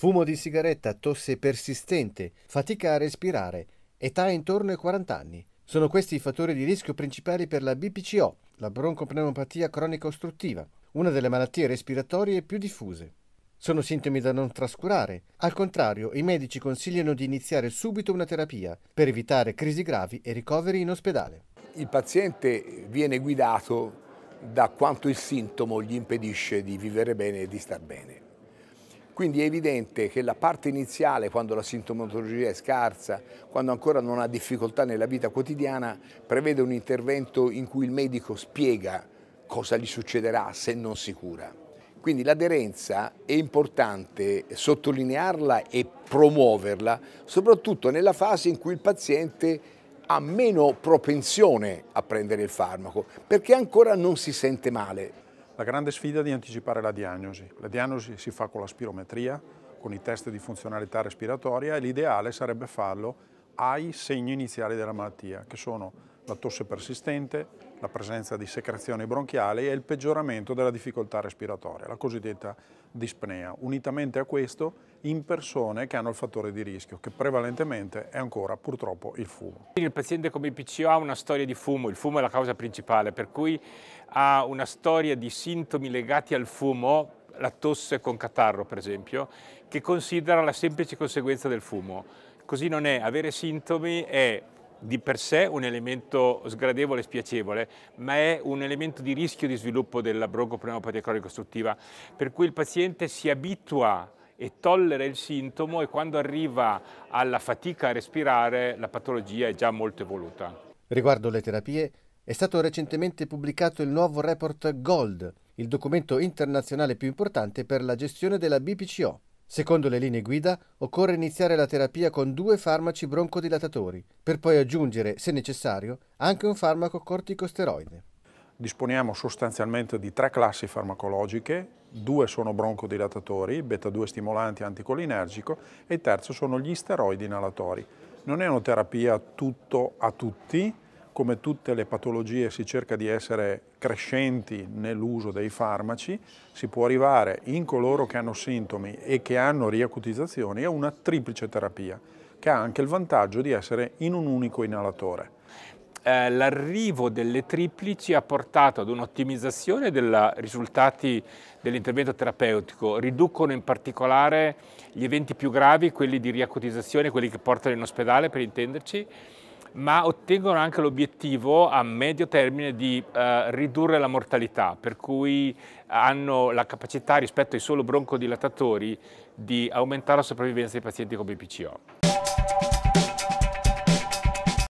Fumo di sigaretta, tosse persistente, fatica a respirare, età intorno ai 40 anni. Sono questi i fattori di rischio principali per la BPCO, la broncopneumopatia cronica ostruttiva, una delle malattie respiratorie più diffuse. Sono sintomi da non trascurare. Al contrario, i medici consigliano di iniziare subito una terapia per evitare crisi gravi e ricoveri in ospedale. Il paziente viene guidato da quanto il sintomo gli impedisce di vivere bene e di star bene quindi è evidente che la parte iniziale, quando la sintomatologia è scarsa, quando ancora non ha difficoltà nella vita quotidiana, prevede un intervento in cui il medico spiega cosa gli succederà se non si cura. Quindi l'aderenza è importante sottolinearla e promuoverla, soprattutto nella fase in cui il paziente ha meno propensione a prendere il farmaco, perché ancora non si sente male. La grande sfida è di anticipare la diagnosi. La diagnosi si fa con la spirometria, con i test di funzionalità respiratoria e l'ideale sarebbe farlo ai segni iniziali della malattia, che sono la tosse persistente, la presenza di secrezioni bronchiali e il peggioramento della difficoltà respiratoria, la cosiddetta dispnea. Unitamente a questo in persone che hanno il fattore di rischio, che prevalentemente è ancora purtroppo il fumo. Il paziente come IPCO ha una storia di fumo, il fumo è la causa principale, per cui ha una storia di sintomi legati al fumo, la tosse con catarro per esempio, che considera la semplice conseguenza del fumo. Così non è, avere sintomi è di per sé un elemento sgradevole e spiacevole, ma è un elemento di rischio di sviluppo della broncopneumopatia cronica costruttiva per cui il paziente si abitua e tollera il sintomo e quando arriva alla fatica a respirare la patologia è già molto evoluta. Riguardo le terapie, è stato recentemente pubblicato il nuovo report GOLD, il documento internazionale più importante per la gestione della BPCO, Secondo le linee guida, occorre iniziare la terapia con due farmaci broncodilatatori, per poi aggiungere, se necessario, anche un farmaco corticosteroide. Disponiamo sostanzialmente di tre classi farmacologiche, due sono broncodilatatori, beta-2 stimolanti anticolinergico e il terzo sono gli steroidi inalatori. Non è una terapia tutto a tutti, come tutte le patologie si cerca di essere crescenti nell'uso dei farmaci, si può arrivare in coloro che hanno sintomi e che hanno riacutizzazioni a una triplice terapia, che ha anche il vantaggio di essere in un unico inalatore. Eh, l'arrivo delle triplici ha portato ad un'ottimizzazione dei risultati dell'intervento terapeutico, riducono in particolare gli eventi più gravi, quelli di riacutizzazione, quelli che portano in ospedale per intenderci, ma ottengono anche l'obiettivo a medio termine di eh, ridurre la mortalità, per cui hanno la capacità rispetto ai solo broncodilatatori di aumentare la sopravvivenza dei pazienti con BPCO.